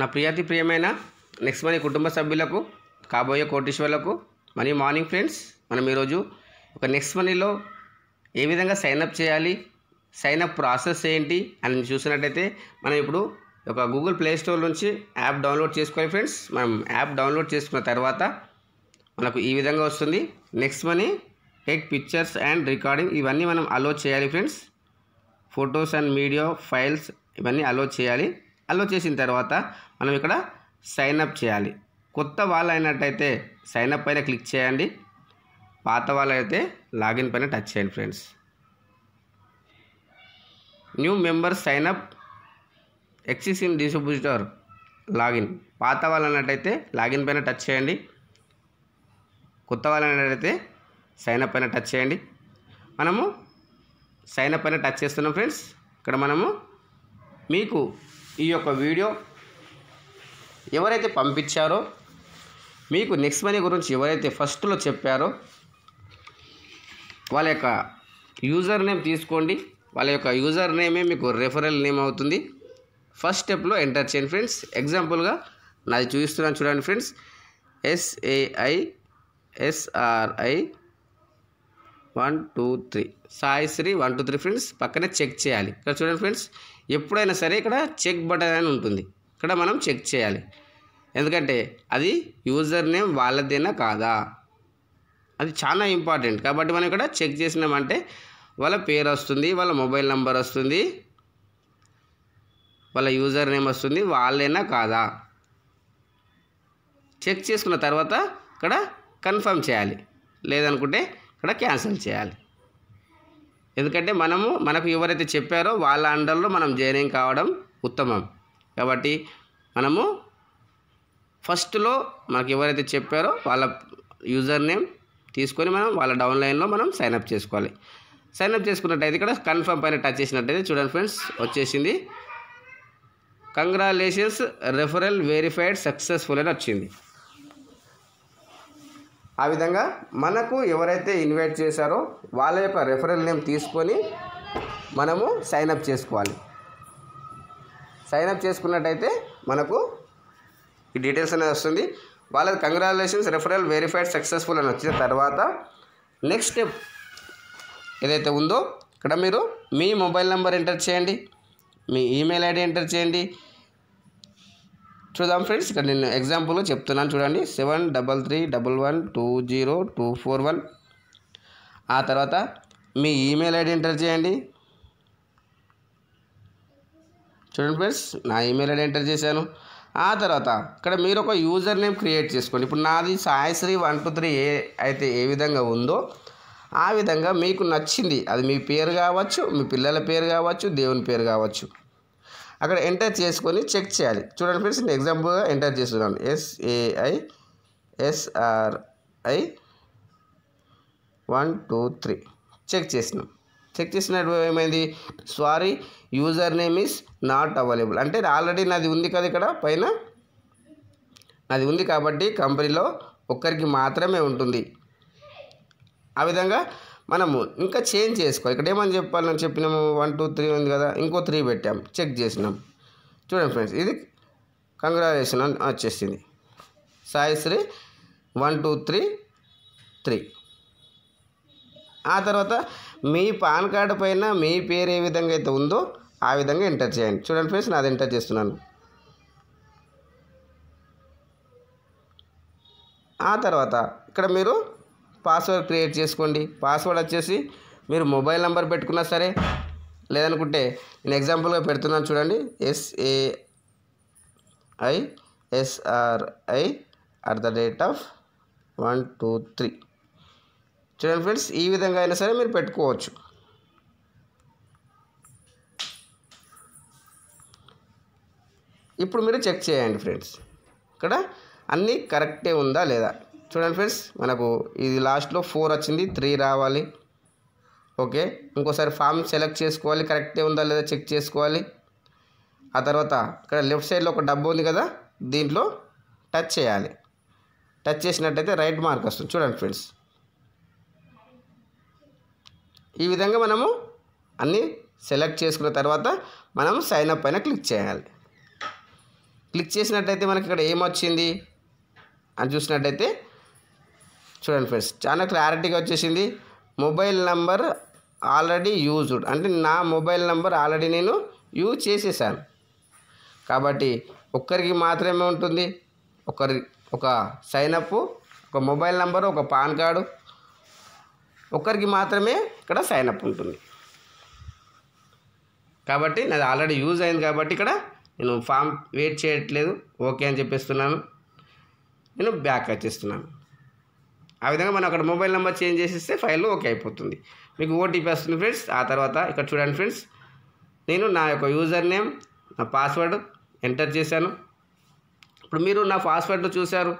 నా ప్రియాతి ప్రియమైన next money కుటుంబ సభ్యులకు కాబోయే కోటీశ్వర్లకు మరియు మార్నింగ్ ఫ్రెండ్స్ మనం ఈరోజు ఒక నెక్స్ట్ మనీలో ఏ విధంగా సైన్అప్ చేయాలి సైన్అప్ ప్రాసెస్ ఏంటి అని చూసినట్టయితే మనం ఇప్పుడు ఒక గూగుల్ ప్లే స్టోర్ నుంచి యాప్ డౌన్లోడ్ చేసుకోవాలి ఫ్రెండ్స్ మనం యాప్ డౌన్లోడ్ చేసుకున్న తర్వాత మనకు ఈ విధంగా వస్తుంది next many take pictures and recording ఇవన్నీ మనం అలో చేయాలి friends photos and media files ఇవన్నీ అలో చేయాలి అలో చేసిన తర్వాత మనం ఇక్కడ సైనప్ చేయాలి కొత్త వాళ్ళు అయినట్టయితే సైనప్ పైన క్లిక్ చేయండి పాత వాళ్ళు అయితే లాగిన్ పైన టచ్ చేయండి ఫ్రెండ్స్ న్యూ మెంబర్ సైన్అప్ ఎక్సిసిమ్ డిస్ట్రిబ్యూటర్ లాగిన్ పాత వాళ్ళు అన్నట్టయితే లాగిన్ పైన టచ్ చేయండి కొత్త వాళ్ళు అన్నట్టయితే సైనప్ పైన టచ్ చేయండి మనము సైనప్ పైన టచ్ చేస్తున్నాం ఫ్రెండ్స్ ఇక్కడ మనము మీకు ఈ యొక్క వీడియో ఎవరైతే పంపించారో మీకు నెక్స్ట్ మనీ గురించి ఎవరైతే ఫస్ట్లో చెప్పారో వాళ్ళ యొక్క యూజర్ నేమ్ తీసుకోండి వాళ్ళ యొక్క యూజర్ నేమే మీకు రెఫరల్ నేమ్ అవుతుంది ఫస్ట్ స్టెప్లో ఎంటర్ చేయండి ఫ్రెండ్స్ ఎగ్జాంపుల్గా నాది చూపిస్తున్నాను చూడండి friends S A I S R I one two three Saishree one two three friends పక్కనే చెక్ చేయాలి ఇక్కడ చూడండి ఫ్రెండ్స్ ఎప్పుడైనా సరే ఇక్కడ చెక్ బటన్ అని ఉంటుంది ఇక్కడ మనం చెక్ చేయాలి ఎందుకంటే అది యూజర్ నేమ్ వాళ్ళదేనా కాదా అది చాలా ఇంపార్టెంట్ కాబట్టి మనం ఇక్కడ చెక్ చేసినామంటే వాళ్ళ పేరు వస్తుంది వాళ్ళ మొబైల్ నెంబర్ వస్తుంది వాళ్ళ యూజర్ నేమ్ వస్తుంది వాళ్ళేనా కాదా చెక్ చేసుకున్న తర్వాత ఇక్కడ కన్ఫర్మ్ చేయాలి లేదనుకుంటే ఇక్కడ క్యాన్సిల్ చేయాలి ఎందుకంటే మనము మనకు ఎవరైతే చెప్పారో వాళ్ళ అండర్లో మనం జాయినింగ్ కావడం ఉత్తమం కాబట్టి మనము ఫస్ట్లో మనకు ఎవరైతే చెప్పారో వాళ్ళ యూజర్ నేమ్ తీసుకొని మనం వాళ్ళ డౌన్లైన్లో మనం సైన్అప్ చేసుకోవాలి సైన్అప్ చేసుకున్నట్టయితే ఇక్కడ కన్ఫర్మ్ పైన టచ్ చేసినట్టయితే చూడండి ఫ్రెండ్స్ వచ్చేసింది కంగ్రాలేషన్స్ రెఫరల్ వెరిఫైడ్ సక్సెస్ఫుల్ అని వచ్చింది ఆ విధంగా మనకు ఎవరైతే ఇన్వైట్ చేశారో వాళ్ళ యొక్క రెఫరల్ నేమ్ తీసుకొని మనము సైన్అప్ చేసుకోవాలి సైన్అప్ చేసుకున్నట్టయితే మనకు ఈ డీటెయిల్స్ అనేది వస్తుంది వాళ్ళ కంగ్రాచులేషన్స్ రెఫరల్ వెరిఫైడ్ సక్సెస్ఫుల్ అని వచ్చిన తర్వాత నెక్స్ట్ స్టెప్ ఏదైతే ఉందో ఇక్కడ మీరు మీ మొబైల్ నెంబర్ ఎంటర్ చేయండి మీ ఈమెయిల్ ఐడి ఎంటర్ చేయండి చూద్దాం ఫ్రెండ్స్ ఇక్కడ నేను ఎగ్జాంపుల్ చెప్తున్నాను చూడండి seven double three double one two zero two four one ఆ తర్వాత మీ ఈమెయిల్ ఐడి ఎంటర్ చేయండి చూడండి ఫ్రెండ్స్ నా ఈమెయిల్ ఐడి ఎంటర్ చేశాను ఆ తర్వాత ఇక్కడ మీరు ఒక యూజర్ నేమ్ క్రియేట్ చేసుకోండి ఇప్పుడు నాది సాయశ్రీ వన్ టూ త్రీ ఏ అయితే ఏ విధంగా ఉందో ఆ విధంగా మీకు నచ్చింది అది మీ పేరు కావచ్చు మీ పిల్లల పేరు కావచ్చు దేవుని పేరు కావచ్చు అక్కడ ఎంటర్ చేసుకొని చెక్ చేయాలి చూడండి ఫ్రెండ్స్ నేను ఎగ్జాంపుల్గా ఎంటర్ చేస్తున్నాను S A I S R I one two three check చేసినాం చెక్ చేసినట్టు ఏమైంది sorry user name is not available అంటే ఆల్రెడీ నాది ఉంది కదా ఇక్కడ పైన నాది ఉంది కాబట్టి కంపెనీలో ఒక్కరికి మాత్రమే ఉంటుంది ఆ విధంగా మనము ఇంకా చేంజ్ చేసుకోవాలి ఇక్కడ ఏమని చెప్పాలని చెప్పినాము వన్ టూ త్రీ ఉంది కదా ఇంకో త్రీ పెట్టాము చెక్ చేసినాం చూడండి ఫ్రెండ్స్ ఇది కంగ్రాచులేషన్ అని వచ్చేసింది Saishree one two three three ఆ తర్వాత మీ పాన్ కార్డు పైన మీ పేరు ఏ విధంగా అయితే ఉందో ఆ విధంగా ఎంటర్ చేయండి చూడండి ఫ్రెండ్స్ నాది ఎంటర్ చేస్తున్నాను ఆ తర్వాత ఇక్కడ మీరు పాస్వర్డ్ క్రియేట్ చేసుకోండి పాస్వర్డ్ వచ్చేసి మీరు మొబైల్ నెంబర్ పెట్టుకున్నా సరే లేదనుకుంటే నేను ఎగ్జాంపుల్గా పెడుతున్నాను చూడండి S A I S R I at the rate of one two three చూడండి ఫ్రెండ్స్ ఈ విధంగా అయినా సరే మీరు పెట్టుకోవచ్చు ఇప్పుడు మీరు చెక్ చేయండి ఫ్రెండ్స్ ఇక్కడ అన్నీ కరెక్టే ఉందా లేదా చూడండి ఫ్రెండ్స్ మనకు ఇది లాస్ట్లో ఫోర్ వచ్చింది త్రీ రావాలి ఓకే ఇంకోసారి ఫామ్ సెలెక్ట్ చేసుకోవాలి కరెక్టే ఉందా లేదా చెక్ చేసుకోవాలి ఆ తర్వాత ఇక్కడ లెఫ్ట్ సైడ్లో ఒక డబ్బు ఉంది కదా దీంట్లో టచ్ చేయాలి టచ్ చేసినట్టయితే రైట్ మార్క్ వస్తుంది చూడండి ఫ్రెండ్స్ ఈ విధంగా మనము అన్నీ సెలెక్ట్ చేసుకున్న తర్వాత మనం సైన్ అప్ పైన క్లిక్ చేయాలి క్లిక్ చేసినట్టయితే మనకి ఇక్కడ ఏమొచ్చింది అని చూసినట్టయితే చూడండి ఫ్రెండ్స్ చాలా క్లారిటీగా వచ్చేసింది మొబైల్ నంబర్ ఆల్రెడీ యూజ్డ్ అంటే నా మొబైల్ నెంబర్ ఆల్రెడీ నేను యూజ్ చేసేసాను కాబట్టి ఒక్కరికి మాత్రమే ఉంటుంది ఒకరి ఒక సైన్అప్ ఒక మొబైల్ నెంబర్ ఒక పాన్ కార్డు ఒక్కరికి మాత్రమే ఇక్కడ సైన్అప్ ఉంటుంది కాబట్టి నాది ఆల్రెడీ యూజ్ అయింది కాబట్టి ఇక్కడ నేను ఫామ్ వెయిట్ చేయట్లేదు ఓకే అని చెప్పేస్తున్నాను నేను బ్యాక్ వచ్చేస్తున్నాను ఆ విధంగా మనం అక్కడ మొబైల్ నెంబర్ చేంజ్ చేసేస్తే ఫైల్ ఓకే అయిపోతుంది మీకు ఓటీపీ వస్తుంది ఫ్రెండ్స్ ఆ తర్వాత ఇక్కడ చూడండి ఫ్రెండ్స్ నేను నా యొక్క యూజర్ నేమ్ నా పాస్వర్డ్ ఎంటర్ చేశాను ఇప్పుడు మీరు నా పాస్వర్డ్ చూశారు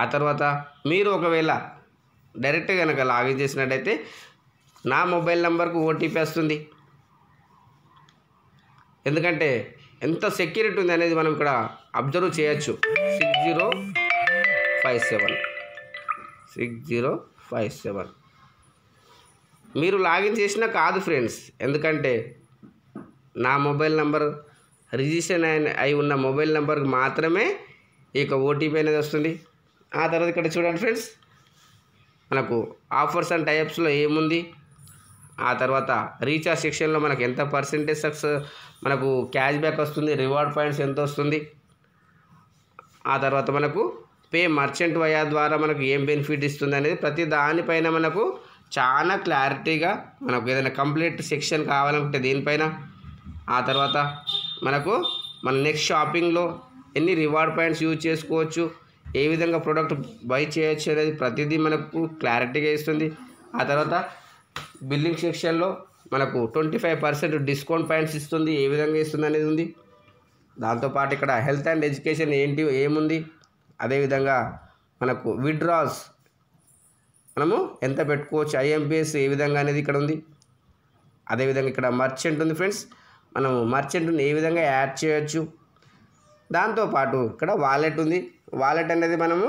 ఆ తర్వాత మీరు ఒకవేళ డైరెక్ట్ కనుక లాగిన్ చేసినట్టయితే నా మొబైల్ నెంబర్కు ఓటీపీ వస్తుంది ఎందుకంటే ఎంత సెక్యూరిటీ ఉంది అనేది మనం ఇక్కడ అబ్జర్వ్ చేయొచ్చు six zero five seven six zero five seven మీరు లాగిన్ చేసినా కాదు ఫ్రెండ్స్ ఎందుకంటే నా మొబైల్ నెంబర్ రిజిస్టర్ అయి ఉన్న మొబైల్ నెంబర్కి మాత్రమే ఈ యొక్క ఓటీపీ అనేది వస్తుంది ఆ తర్వాత ఇక్కడ చూడండి ఫ్రెండ్స్ మనకు ఆఫర్స్ అండ్ టైప్స్లో ఏముంది ఆ తర్వాత రీఛార్జ్ సెక్షన్లో మనకు ఎంత పర్సెంటేజ్ సక్సెస్ మనకు క్యాష్ బ్యాక్ వస్తుంది రివార్డ్ పాయింట్స్ ఎంత వస్తుంది ఆ తర్వాత మనకు పే మర్చెంట్ వయా ద్వారా మనకు ఏం బెనిఫిట్ ఇస్తుంది అనేది ప్రతి దానిపైన మనకు చాలా క్లారిటీగా మనకు ఏదైనా కంప్లీట్ సెక్షన్ కావాలనుకుంటే దీనిపైన ఆ తర్వాత మనకు మన నెక్స్ట్ షాపింగ్లో ఎన్ని రివార్డ్ పాయింట్స్ యూజ్ చేసుకోవచ్చు ఏ విధంగా ప్రోడక్ట్ బై చేయొచ్చు అనేది ప్రతిదీ మనకు క్లారిటీగా ఇస్తుంది ఆ తర్వాత బిల్లింగ్ సెక్షన్లో మనకు twenty five percent discount points ఇస్తుంది ఏ విధంగా ఇస్తుంది అనేది ఉంది దాంతోపాటు ఇక్కడ హెల్త్ అండ్ ఎడ్యుకేషన్ ఏంటి ఏముంది అదేవిధంగా మనకు విడ్రాస్ మనము ఎంత పెట్టుకోవచ్చు ఐఎంపిఎస్ ఏ విధంగా అనేది ఇక్కడ ఉంది అదేవిధంగా ఇక్కడ మర్చెంట్ ఉంది ఫ్రెండ్స్ మనము మర్చెంట్ని ఏ విధంగా యాడ్ చేయొచ్చు దాంతోపాటు ఇక్కడ వాలెట్ ఉంది వాలెట్ అనేది మనము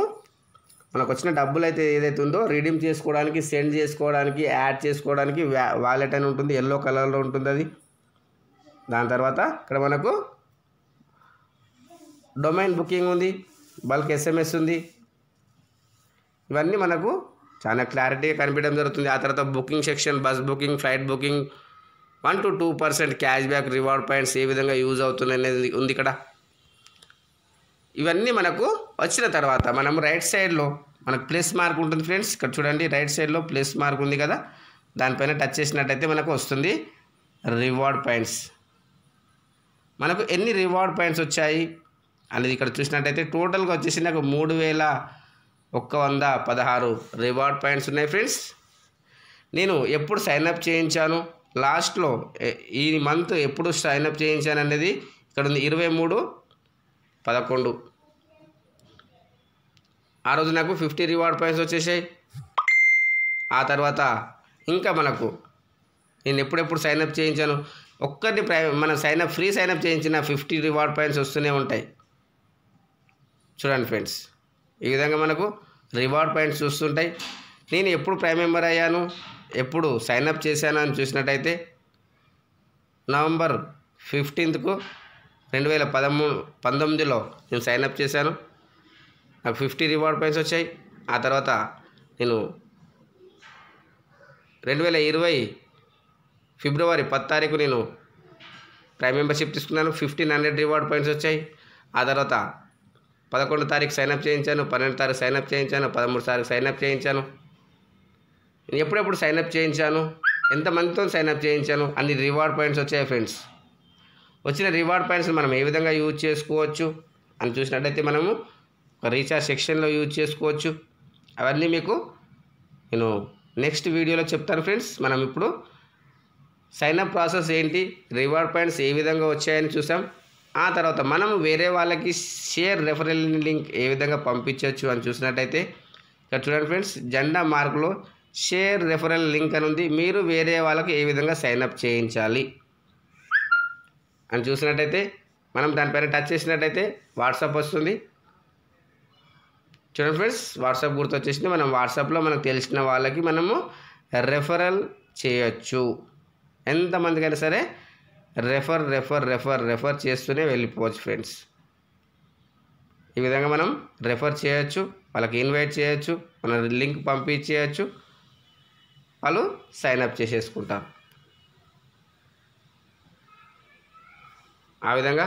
మనకు వచ్చిన డబ్బులు అయితే ఏదైతే ఉందో రిడీమ్ చేసుకోవడానికి సెండ్ చేసుకోవడానికి యాడ్ చేసుకోవడానికి వాలెట్ అని ఉంటుంది ఎల్లో కలర్లో ఉంటుంది అది దాని తర్వాత ఇక్కడ మనకు డొమైన్ బుకింగ్ ఉంది బల్క్ ఎస్ఎంఎస్ ఉంది ఇవన్నీ మనకు చాలా క్లారిటీగా కనిపించడం జరుగుతుంది ఆ తర్వాత booking section bus booking flight booking one to two percent cashback reward points ఏ విధంగా యూజ్ అవుతుంది అనేది ఉంది ఇక్కడ ఇవన్నీ మనకు వచ్చిన తర్వాత మనం రైట్ సైడ్లో మనకు ప్లస్ మార్క్ ఉంటుంది ఫ్రెండ్స్ ఇక్కడ చూడండి రైట్ సైడ్లో ప్లస్ మార్క్ ఉంది కదా దానిపైన టచ్ చేసినట్టయితే మనకు వస్తుంది రివార్డ్ పాయింట్స్ మనకు ఎన్ని రివార్డ్ పాయింట్స్ వచ్చాయి అనేది ఇక్కడ చూసినట్టయితే టోటల్గా వచ్చేసి నాకు మూడు వేల ఒక్క వంద పదహారు రివార్డ్ పాయింట్స్ ఉన్నాయి ఫ్రెండ్స్ నేను ఎప్పుడు సైన్అప్ చేయించాను లాస్ట్లో ఈ మంత్ ఎప్పుడు సైన్అప్ చేయించాను అనేది ఇక్కడ ఉంది ఇరవై మూడు పదకొండు ఆ రోజు నాకు ఫిఫ్టీ రివార్డ్ పాయింట్స్ వచ్చేసాయి ఆ తర్వాత ఇంకా మనకు నేను ఎప్పుడెప్పుడు సైన్అప్ చేయించాను ఒక్కరిని ప్రై మనం సైన్అప్ ఫ్రీ సైన్అప్ చేయించిన ఫిఫ్టీ రివార్డ్ పాయింట్స్ వస్తూనే ఉంటాయి చూడండి ఫ్రెండ్స్ ఈ విధంగా మనకు రివార్డ్ పాయింట్స్ చూస్తుంటాయి నేను ఎప్పుడు ప్రైమ్ మెంబర్ అయ్యాను ఎప్పుడు సైన్అప్ చేశాను అని చూసినట్టయితే నవంబర్ ఫిఫ్టీన్త్కు రెండు వేల పదమూడు పంతొమ్మిదిలో నేను సైన్అప్ చేశాను నాకు ఫిఫ్టీ రివార్డ్ పాయింట్స్ వచ్చాయి ఆ తర్వాత నేను రెండు వేల ఇరవై ఫిబ్రవరి పది తారీఖు నేను ప్రైమ్ మెంబర్షిప్ తీసుకున్నాను ఫిఫ్టీన్ హండ్రెడ్ రివార్డ్ పాయింట్స్ వచ్చాయి ఆ తర్వాత పదకొండు తారీఖు సైన్అప్ చేయించాను పన్నెండు తారీఖు సైన్అప్ చేయించాను పదమూడు తారీఖు సైన్అప్ చేయించాను నేను ఎప్పుడెప్పుడు సైన్అప్ చేయించాను ఎంతమందితో సైన్అప్ చేయించాను అన్ని రివార్డ్ పాయింట్స్ వచ్చాయి ఫ్రెండ్స్ వచ్చిన రివార్డ్ పాయింట్స్ మనం ఏ విధంగా యూజ్ చేసుకోవచ్చు అని చూసినట్టయితే మనము ఒక రీఛార్జ్ సెక్షన్లో యూజ్ చేసుకోవచ్చు అవన్నీ మీకు నేను నెక్స్ట్ వీడియోలో చెప్తాను ఫ్రెండ్స్ మనం ఇప్పుడు సైన్అప్ ప్రాసెస్ ఏంటి రివార్డ్ పాయింట్స్ ఏ విధంగా వచ్చాయని చూసాం ఆ తర్వాత మనం వేరే వాళ్ళకి షేర్ రెఫరల్ లింక్ ఏ విధంగా పంపించవచ్చు అని చూసినట్టయితే ఇక్కడ చూడండి ఫ్రెండ్స్ జెండా మార్కులో షేర్ రెఫరల్ లింక్ అని ఉంది మీరు వేరే వాళ్ళకి ఏ విధంగా సైన్అప్ చేయించాలి అని చూసినట్టయితే మనం దానిపైన టచ్ చేసినట్టయితే వాట్సాప్ వస్తుంది చూడండి ఫ్రెండ్స్ వాట్సాప్ గుర్తు వచ్చేసింది మనం వాట్సాప్లో మనకు తెలిసిన వాళ్ళకి మనము రెఫరల్ చేయొచ్చు ఎంతమందికైనా సరే రెఫర్ రెఫర్ రెఫర్ రెఫర్ చేస్తూనే వెళ్ళిపోవచ్చు ఫ్రెండ్స్ ఈ విధంగా మనం రెఫర్ చేయొచ్చు వాళ్ళకి ఇన్వైట్ చేయొచ్చు మన లింక్ పంపించేయచ్చు వాళ్ళు సైన్ అప్ చేసేసుకుంటారు ఆ విధంగా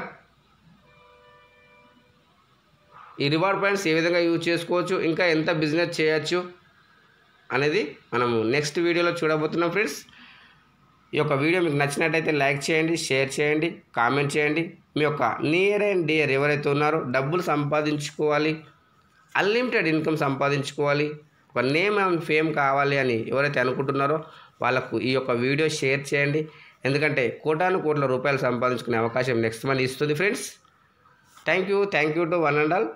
ఈ రివార్డ్ పాయింట్స్ ఏ విధంగా యూజ్ చేసుకోవచ్చు ఇంకా ఎంత బిజినెస్ చేయొచ్చు అనేది మనము నెక్స్ట్ వీడియోలో చూడబోతున్నాం ఫ్రెండ్స్ ఈ యొక్క వీడియో మీకు నచ్చినట్టయితే లైక్ చేయండి షేర్ చేయండి కామెంట్ చేయండి మీ యొక్క నియర్ అండ్ డియర్ ఎవరైతే ఉన్నారో డబ్బులు సంపాదించుకోవాలి అన్లిమిటెడ్ ఇన్కమ్ సంపాదించుకోవాలి ఒక నేమ్ అండ్ ఫేమ్ కావాలి అని ఎవరైతే అనుకుంటున్నారో వాళ్ళకు ఈ యొక్క వీడియో షేర్ చేయండి ఎందుకంటే కోటాను కోట్ల రూపాయలు సంపాదించుకునే అవకాశం నెక్స్ట్ మంత్ ఇస్తుంది friends thank you thank you to one and all